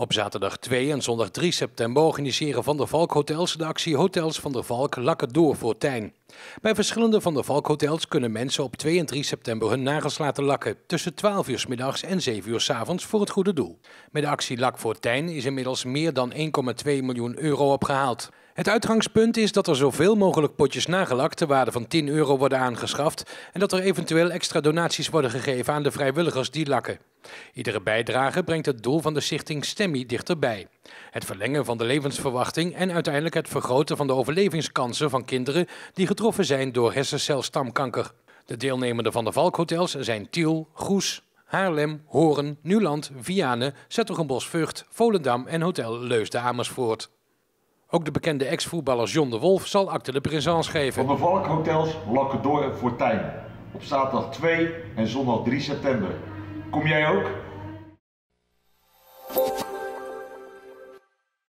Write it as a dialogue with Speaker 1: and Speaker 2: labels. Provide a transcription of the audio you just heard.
Speaker 1: Op zaterdag 2 en zondag 3 september organiseren Van der Valk Hotels de actie Hotels Van der Valk Lakken Door voor Tijn. Bij verschillende Van der Valk Hotels kunnen mensen op 2 en 3 september hun nagels laten lakken tussen 12 uur s middags en 7 uur s avonds voor het goede doel. Met de actie Lak voor Tijn is inmiddels meer dan 1,2 miljoen euro opgehaald. Het uitgangspunt is dat er zoveel mogelijk potjes nagelak ter waarde van 10 euro worden aangeschaft en dat er eventueel extra donaties worden gegeven aan de vrijwilligers die lakken. Iedere bijdrage brengt het doel van de stichting Stemmy dichterbij. Het verlengen van de levensverwachting en uiteindelijk het vergroten van de overlevingskansen van kinderen die getroffen zijn door hersencelstamkanker. De deelnemenden van de Valkhotels zijn Tiel, Goes, Haarlem, Horen, Nuland, Vianen, Zettergenbos vught Volendam en Hotel Leusden Amersfoort. Ook de bekende ex-voetballer John de Wolf zal acte de présence geven. Van de
Speaker 2: Valkhotels, Lakkendorp en Fortuin. Op zaterdag 2 en zondag 3 september. Kom jij ook?